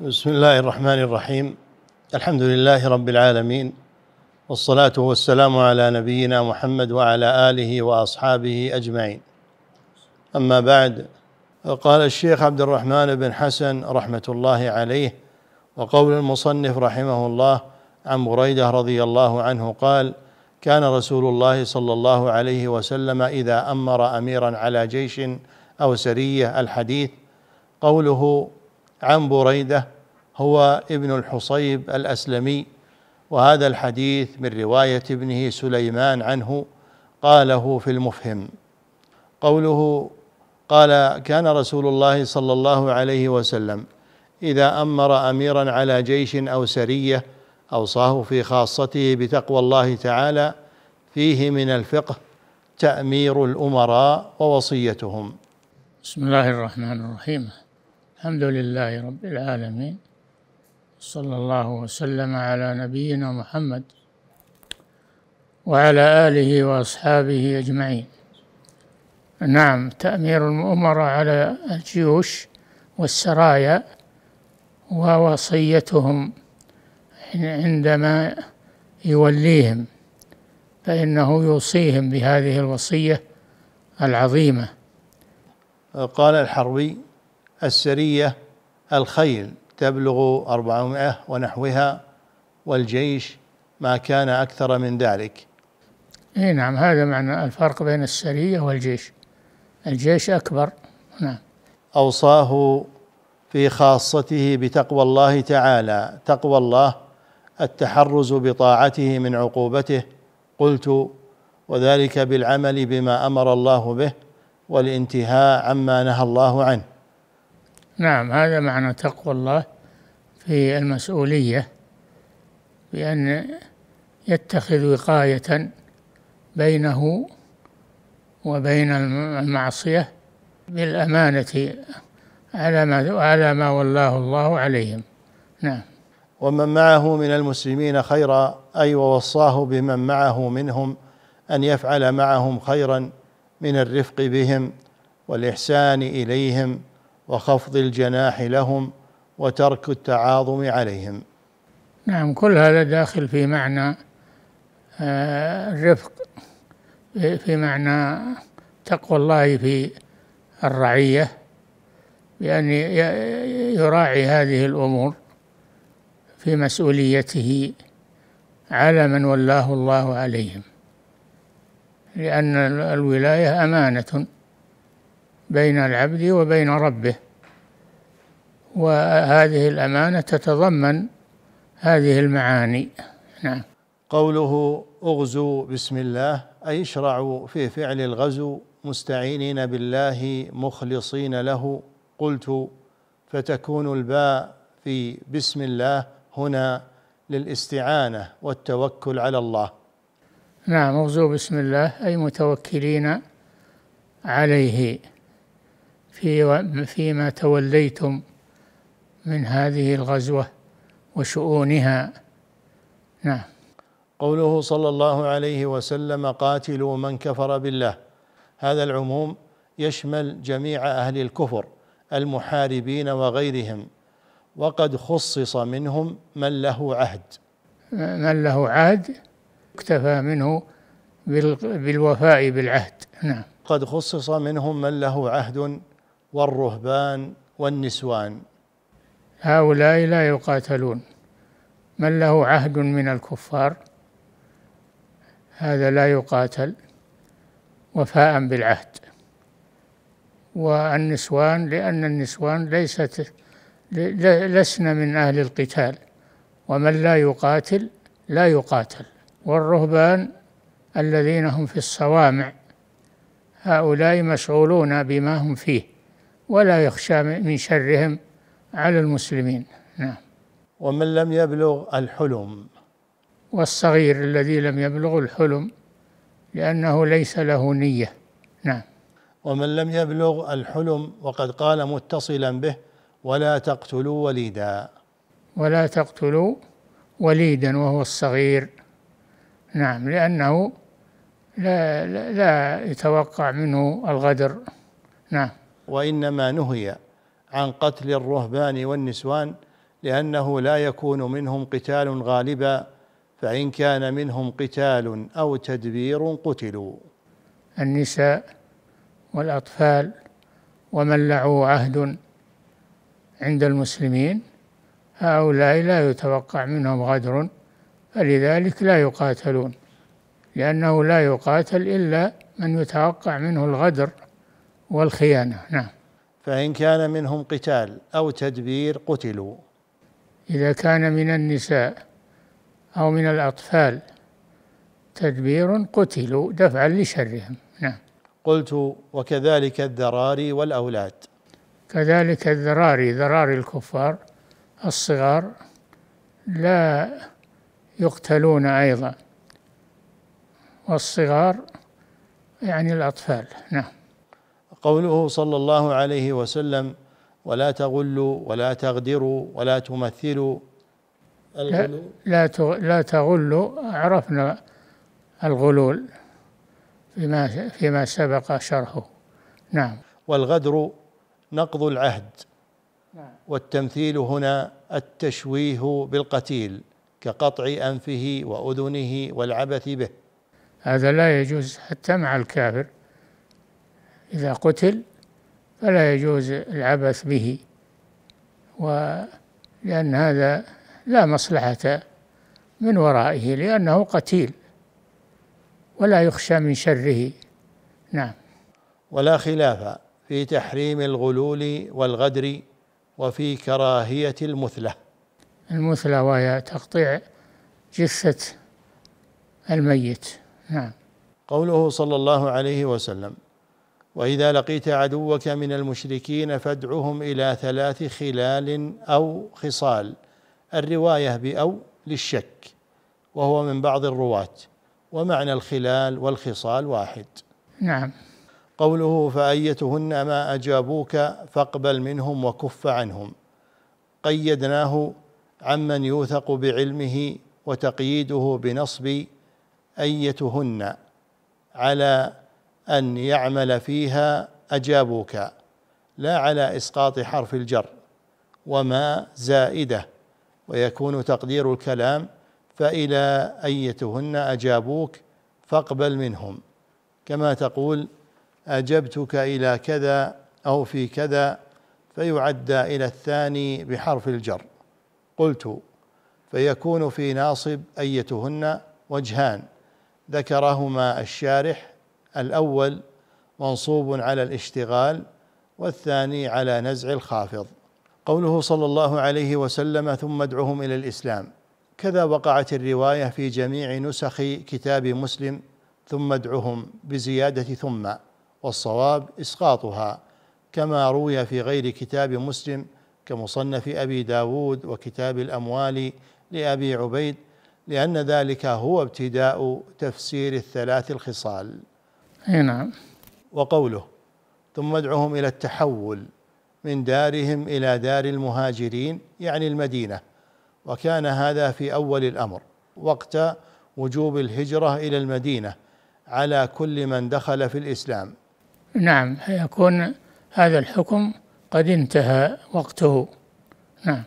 بسم الله الرحمن الرحيم الحمد لله رب العالمين والصلاه والسلام على نبينا محمد وعلى اله واصحابه اجمعين اما بعد قال الشيخ عبد الرحمن بن حسن رحمه الله عليه وقول المصنف رحمه الله عن بريده رضي الله عنه قال كان رسول الله صلى الله عليه وسلم اذا امر اميرا على جيش او سريه الحديث قوله عن بريده هو ابن الحصيب الاسلمي وهذا الحديث من روايه ابنه سليمان عنه قاله في المفهم قوله قال كان رسول الله صلى الله عليه وسلم اذا امر اميرا على جيش او سريه اوصاه في خاصته بتقوى الله تعالى فيه من الفقه تامير الامراء ووصيتهم بسم الله الرحمن الرحيم الحمد لله رب العالمين صلى الله وسلم على نبينا محمد وعلى آله وأصحابه أجمعين نعم تأمير المؤمرة على الجيوش والسرايا ووصيتهم عندما يوليهم فإنه يوصيهم بهذه الوصية العظيمة قال الحربي السرية الخيل تبلغ أربعمائة ونحوها والجيش ما كان أكثر من ذلك اي نعم هذا معنى الفرق بين السرية والجيش الجيش أكبر نعم أوصاه في خاصته بتقوى الله تعالى تقوى الله التحرز بطاعته من عقوبته قلت وذلك بالعمل بما امر الله به والانتهاء عما نهى الله عنه نعم هذا معنى تقوى الله في المسؤولية بأن يتخذ وقاية بينه وبين المعصية بالأمانة على ما على ما والله الله عليهم نعم ومن معه من المسلمين خيرا أي ووصاه بمن معه منهم أن يفعل معهم خيرا من الرفق بهم والإحسان إليهم وخفض الجناح لهم وترك التعاظم عليهم نعم كل هذا داخل في معنى آه، الرفق في معنى تقوى الله في الرعية بأن يراعي هذه الأمور في مسؤوليته على من ولاه الله عليهم لأن الولاية أمانة بين العبد وبين ربه وهذه الأمانة تتضمن هذه المعاني نعم قوله اغزوا بسم الله أي اشرعوا في فعل الغزو مستعينين بالله مخلصين له قلت فتكون الباء في بسم الله هنا للاستعانة والتوكل على الله نعم اغزوا بسم الله أي متوكلين عليه في فيما توليتم من هذه الغزوة وشؤونها نعم قوله صلى الله عليه وسلم قاتلوا من كفر بالله هذا العموم يشمل جميع أهل الكفر المحاربين وغيرهم وقد خصص منهم من له عهد من له عهد اكتفى منه بالوفاء بالعهد نعم قد خصص منهم من له عهد والرهبان والنسوان هؤلاء لا يقاتلون من له عهد من الكفار هذا لا يقاتل وفاء بالعهد والنسوان لأن النسوان ليست لسنا من أهل القتال ومن لا يقاتل لا يقاتل والرهبان الذين هم في الصوامع هؤلاء مشغولون بما هم فيه ولا يخشى من شرهم على المسلمين نعم ومن لم يبلغ الحلم والصغير الذي لم يبلغ الحلم لأنه ليس له نية نعم ومن لم يبلغ الحلم وقد قال متصلا به ولا تقتلوا وليدا ولا تقتلوا وليدا وهو الصغير نعم لأنه لا, لا, لا يتوقع منه الغدر نعم وانما نهي عن قتل الرهبان والنسوان لانه لا يكون منهم قتال غالبا فان كان منهم قتال او تدبير قتلوا النساء والاطفال ومن له عهد عند المسلمين هؤلاء لا يتوقع منهم غدر فلذلك لا يقاتلون لأنه لا يقاتل إلا من يتوقع منه الغدر والخيانة نعم فإن كان منهم قتال أو تدبير قتلوا إذا كان من النساء أو من الأطفال تدبير قتلوا دفعا لشرهم نعم قلت وكذلك الذراري والأولاد كذلك الذراري ذراري الكفار الصغار لا يقتلون أيضا والصغار يعني الأطفال نعم قوله صلى الله عليه وسلم ولا تغلوا ولا تغدروا ولا تمثلوا الغلول لا لا تغلوا عرفنا الغلول فيما فيما سبق شرحه نعم والغدر نقض العهد نعم. والتمثيل هنا التشويه بالقتيل كقطع انفه واذنه والعبث به هذا لا يجوز حتى مع الكافر إذا قتل فلا يجوز العبث به ولأن هذا لا مصلحة من ورائه لأنه قتيل ولا يخشى من شره نعم ولا خلاف في تحريم الغلول والغدر وفي كراهية المثلة المثلة وهي تقطيع جثة الميت نعم قوله صلى الله عليه وسلم واذا لقيت عدوك من المشركين فادعهم الى ثلاث خلال او خصال الروايه باو للشك وهو من بعض الرواه ومعنى الخلال والخصال واحد نعم قوله فأيتهن ما أجابوك فاقبل منهم وكف عنهم قيدناه عمن يوثق بعلمه وتقييده بنصب أيتهن على أن يعمل فيها أجابوك لا على إسقاط حرف الجر وما زائدة ويكون تقدير الكلام فإلى أيتهن أجابوك فاقبل منهم كما تقول أجبتك إلى كذا أو في كذا فيعدى إلى الثاني بحرف الجر قلت فيكون في ناصب أيتهن وجهان ذكرهما الشارح الأول منصوب على الاشتغال والثاني على نزع الخافض قوله صلى الله عليه وسلم ثم ادعهم إلى الإسلام كذا وقعت الرواية في جميع نسخ كتاب مسلم ثم ادعهم بزيادة ثم والصواب إسقاطها كما روي في غير كتاب مسلم كمصنف أبي داود وكتاب الأموال لأبي عبيد لأن ذلك هو ابتداء تفسير الثلاث الخصال اي نعم وقوله ثم ادعهم الى التحول من دارهم الى دار المهاجرين يعني المدينه وكان هذا في اول الامر وقت وجوب الهجره الى المدينه على كل من دخل في الاسلام نعم يكون هذا الحكم قد انتهى وقته نعم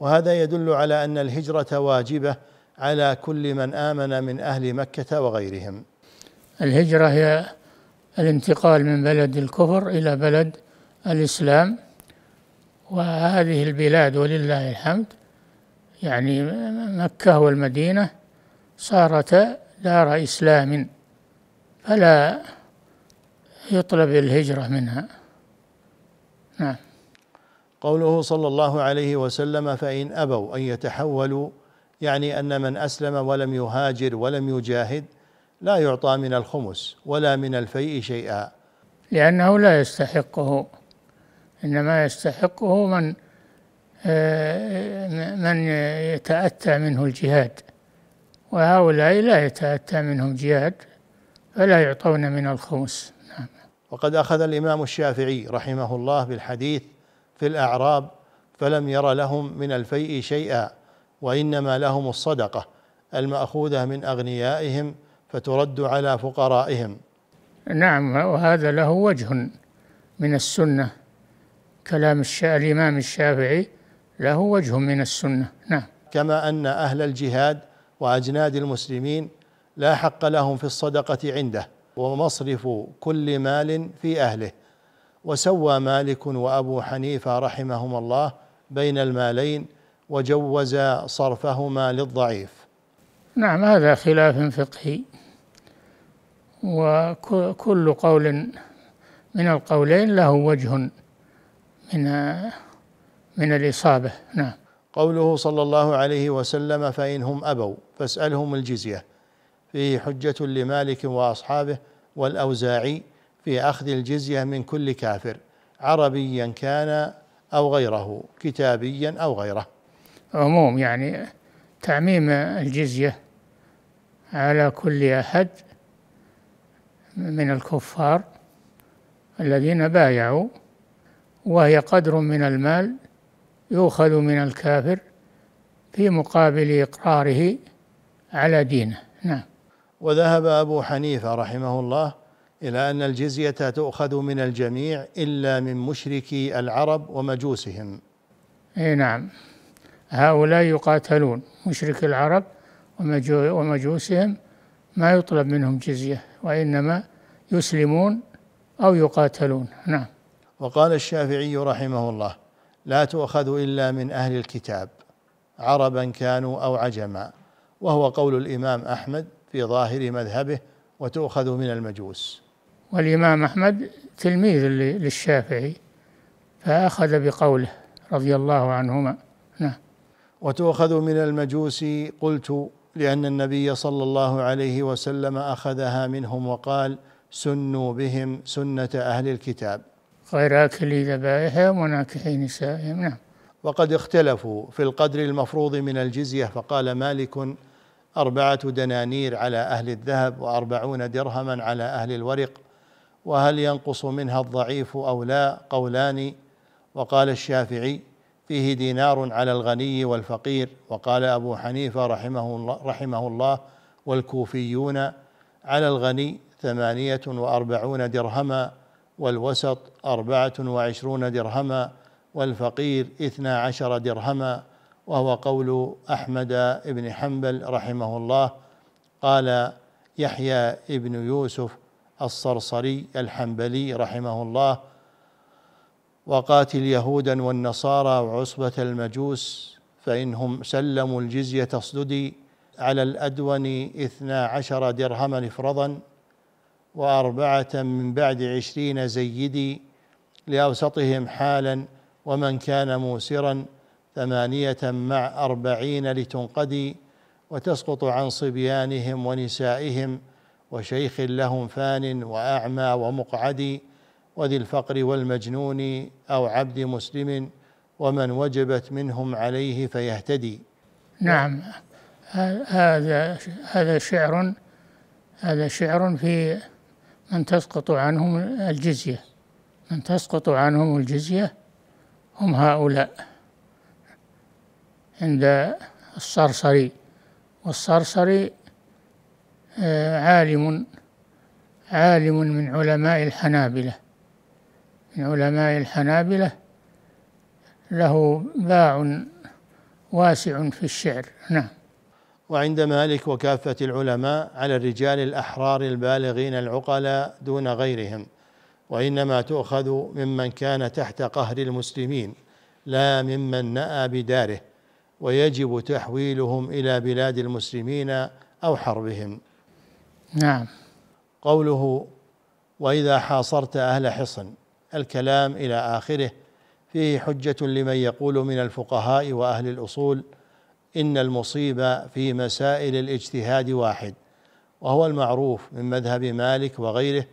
وهذا يدل على ان الهجره واجبه على كل من امن من اهل مكه وغيرهم الهجره هي الانتقال من بلد الكفر إلى بلد الإسلام وهذه البلاد ولله الحمد يعني مكة والمدينة صارتا دار إسلام فلا يطلب الهجرة منها نعم قوله صلى الله عليه وسلم فإن أبوا أن يتحولوا يعني أن من أسلم ولم يهاجر ولم يجاهد لا يعطى من الخمس ولا من الفيء شيئا لأنه لا يستحقه إنما يستحقه من آه، من يتأتى منه الجهاد وهؤلاء لا يتأتى منهم جهاد فلا يعطون من الخمس نعم. وقد أخذ الإمام الشافعي رحمه الله بالحديث في الأعراب فلم ير لهم من الفيء شيئا وإنما لهم الصدقة المأخوذة من أغنيائهم فترد على فقرائهم نعم وهذا له وجه من السنة كلام الإمام الشافعي له وجه من السنة نعم كما أن أهل الجهاد وأجناد المسلمين لا حق لهم في الصدقة عنده ومصرف كل مال في أهله وسوى مالك وأبو حنيفة رحمهما الله بين المالين وجوز صرفهما للضعيف نعم هذا خلاف فقهي وكل قول من القولين له وجه من من الإصابة نعم قوله صلى الله عليه وسلم فإن هم أبوا فاسألهم الجزية فيه حجة لمالك وأصحابه والأوزاعي في أخذ الجزية من كل كافر عربيا كان أو غيره كتابيا أو غيره عموم يعني تعميم الجزية على كل أحد من الكفار الذين بايعوا وهي قدر من المال يؤخذ من الكافر في مقابل إقراره على دينه نعم وذهب أبو حنيفة رحمه الله إلى أن الجزية تؤخذ من الجميع إلا من مشركي العرب ومجوسهم أي نعم هؤلاء يقاتلون مشرك العرب ومجوسهم ما يطلب منهم جزية وإنما يسلمون أو يقاتلون نعم وقال الشافعي رحمه الله لا تؤخذ إلا من أهل الكتاب عربا كانوا أو عجما وهو قول الإمام أحمد في ظاهر مذهبه وتؤخذ من المجوس والإمام أحمد تلميذ للشافعي فأخذ بقوله رضي الله عنهما نعم وتؤخذ من المجوس قلت لأن النبي صلى الله عليه وسلم أخذها منهم وقال سنوا بهم سنة أهل الكتاب غير أكل ذبائحهم وناكحي نسائهم نعم وقد اختلفوا في القدر المفروض من الجزية فقال مالك أربعة دنانير على أهل الذهب وأربعون درهما على أهل الورق وهل ينقص منها الضعيف أو لا قولان وقال الشافعي فيه دينار على الغني والفقير وقال أبو حنيفة رحمه الله, رحمه الله والكوفيون على الغني ثمانية وأربعون درهما والوسط أربعة وعشرون درهما والفقير اثنا عشر درهما وهو قول أحمد بن حنبل رحمه الله قال يحيى ابن يوسف الصرصري الحنبلي رحمه الله وقاتل يهودا والنصارى وعصبة المجوس فإنهم سلموا الجزية اصددي على الأدون اثنا عشر درهما افرضا وأربعة من بعد عشرين زيدي لأوسطهم حالا ومن كان موسرا ثمانية مع أربعين لتنقدي وتسقط عن صبيانهم ونسائهم وشيخ لهم فان وأعمى ومقعدي وذي الفقر والمجنون أو عبد مسلم ومن وجبت منهم عليه فيهتدي نعم هذا هذا شعر هذا شعر في من تسقط عنهم الجزية من تسقط عنهم الجزية هم هؤلاء عند الصرصري والصرصري آه، عالم عالم من علماء الحنابلة من علماء الحنابلة له باع واسع في الشعر نعم وعند مالك وكافة العلماء على الرجال الأحرار البالغين العقلاء دون غيرهم وإنما تؤخذ ممن كان تحت قهر المسلمين لا ممن نأى بداره ويجب تحويلهم إلى بلاد المسلمين أو حربهم نعم قوله وإذا حاصرت أهل حصن الكلام الى اخره فيه حجه لمن يقول من الفقهاء واهل الاصول ان المصيبه في مسائل الاجتهاد واحد وهو المعروف من مذهب مالك وغيره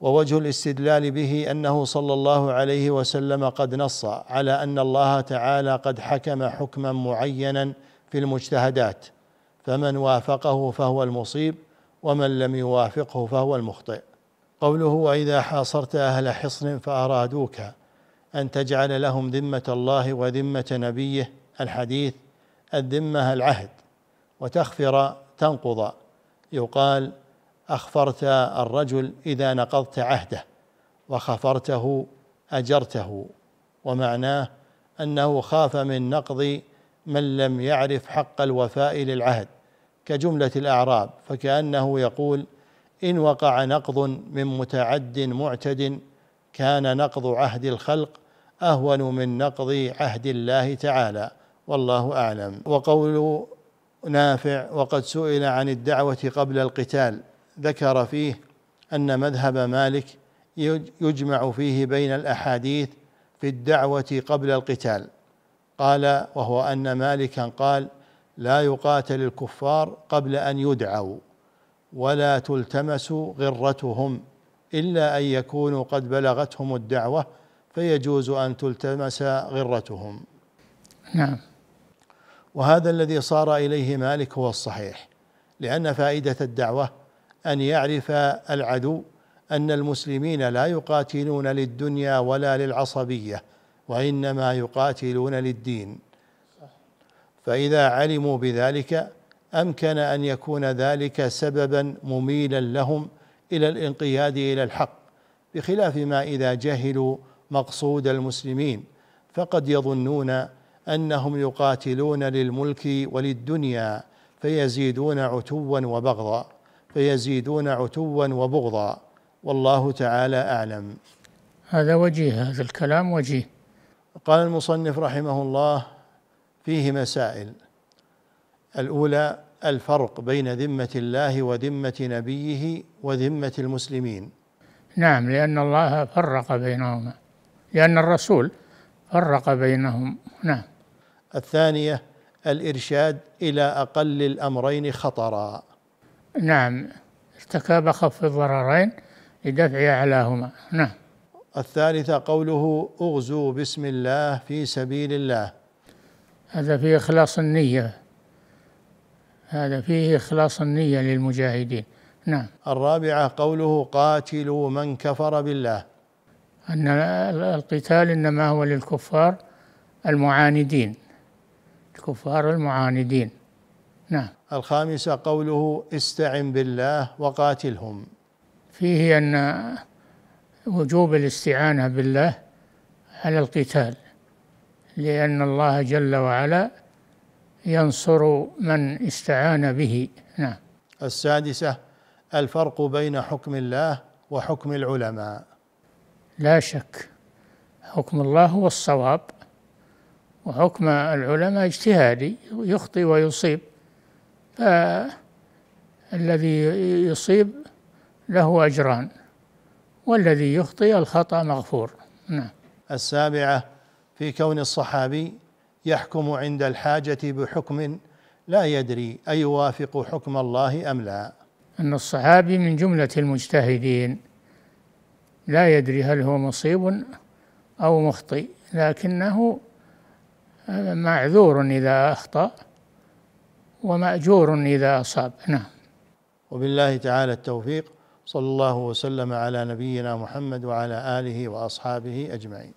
ووجه الاستدلال به انه صلى الله عليه وسلم قد نص على ان الله تعالى قد حكم حكما معينا في المجتهدات فمن وافقه فهو المصيب ومن لم يوافقه فهو المخطئ قوله واذا حاصرت اهل حصن فارادوك ان تجعل لهم ذمه الله وذمه نبيه الحديث الذمه العهد وتخفر تنقض يقال اخفرت الرجل اذا نقضت عهده وخفرته اجرته ومعناه انه خاف من نقض من لم يعرف حق الوفاء للعهد كجمله الاعراب فكانه يقول إن وقع نقض من متعد معتد كان نقض عهد الخلق أهون من نقض عهد الله تعالى والله أعلم وقول نافع وقد سئل عن الدعوة قبل القتال ذكر فيه أن مذهب مالك يجمع فيه بين الأحاديث في الدعوة قبل القتال قال وهو أن مالكا قال لا يقاتل الكفار قبل أن يدعوا ولا تلتمس غرتهم الا ان يكونوا قد بلغتهم الدعوه فيجوز ان تلتمس غرتهم نعم وهذا الذي صار اليه مالك هو الصحيح لان فائده الدعوه ان يعرف العدو ان المسلمين لا يقاتلون للدنيا ولا للعصبيه وانما يقاتلون للدين فاذا علموا بذلك امكن ان يكون ذلك سببا مميلا لهم الى الانقياد الى الحق بخلاف ما اذا جهلوا مقصود المسلمين فقد يظنون انهم يقاتلون للملك وللدنيا فيزيدون عتوا وبغضا فيزيدون عتوا وبغضا والله تعالى اعلم هذا وجيه هذا الكلام وجيه قال المصنف رحمه الله فيه مسائل الاولى الفرق بين ذمة الله وذمة نبيه وذمة المسلمين نعم لأن الله فرق بينهما لأن الرسول فرق بينهم نعم الثانية الإرشاد إلى أقل الأمرين خطرا نعم ارتكاب خف الضررين لدفع أعلاهما نعم الثالثة قوله أغزو بسم الله في سبيل الله هذا في إخلاص النية هذا فيه إخلاص النية للمجاهدين نعم الرابعة قوله قاتلوا من كفر بالله أن القتال إنما هو للكفار المعاندين الكفار المعاندين نعم الخامسة قوله استعن بالله وقاتلهم فيه أن وجوب الاستعانة بالله على القتال لأن الله جل وعلا ينصر من استعان به نعم السادسة الفرق بين حكم الله وحكم العلماء لا شك حكم الله هو الصواب وحكم العلماء اجتهادي يخطي ويصيب فالذي يصيب له أجران والذي يخطي الخطأ مغفور نعم السابعة في كون الصحابي يحكم عند الحاجة بحكم لا يدري أيوافق حكم الله أم لا أن الصحابي من جملة المجتهدين لا يدري هل هو مصيب أو مخطئ لكنه آه، معذور إذا أخطأ ومأجور إذا أصاب نعم وبالله تعالى التوفيق صلى الله وسلم على نبينا محمد وعلى آله وأصحابه أجمعين